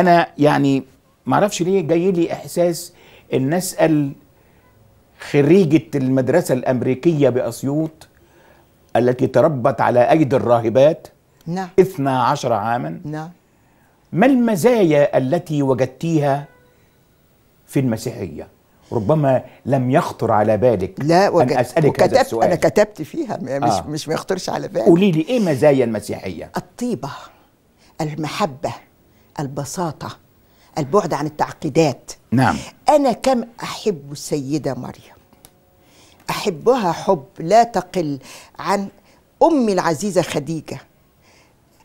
انا يعني ما اعرفش ليه جاي لي احساس ان اسال خريجه المدرسه الامريكيه باسيوط التي تربت على ايدي الراهبات نعم 12 عاما نعم ما المزايا التي وجدتيها في المسيحيه؟ ربما لم يخطر على بالك لا وجد... أن أسألك وكتبت هذا السؤال. أنا كتبت فيها مش آه. مش ما يخطرش على بالي قولي لي إيه مزايا المسيحية؟ الطيبة المحبة البساطة البعد عن التعقيدات نعم أنا كم أحب السيدة مريم أحبها حب لا تقل عن أمي العزيزة خديجة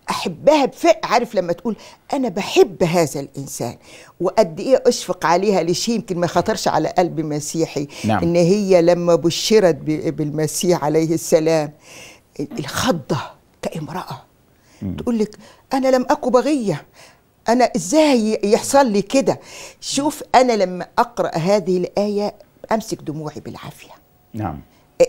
احبها بفق عارف لما تقول انا بحب هذا الانسان وقد ايه اشفق عليها لشيء يمكن ما خطرش على قلب مسيحي نعم. ان هي لما بشرت بالمسيح عليه السلام الخضه كامراه م. تقول لك انا لم اكن بغيه انا ازاي يحصل لي كده شوف انا لما اقرا هذه الايه امسك دموعي بالعافيه نعم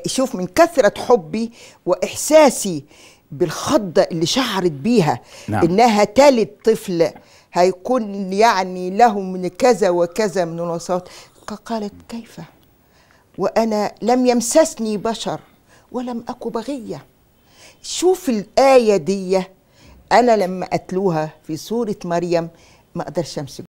شوف من كثره حبي واحساسي بالخضه اللي شعرت بيها نعم. انها تالت طفل هيكون يعني له من كذا وكذا من الوصفات قالت كيف وانا لم يمسسني بشر ولم اك بغيه شوف الايه دي انا لما قتلوها في سوره مريم ما اقدرش امسك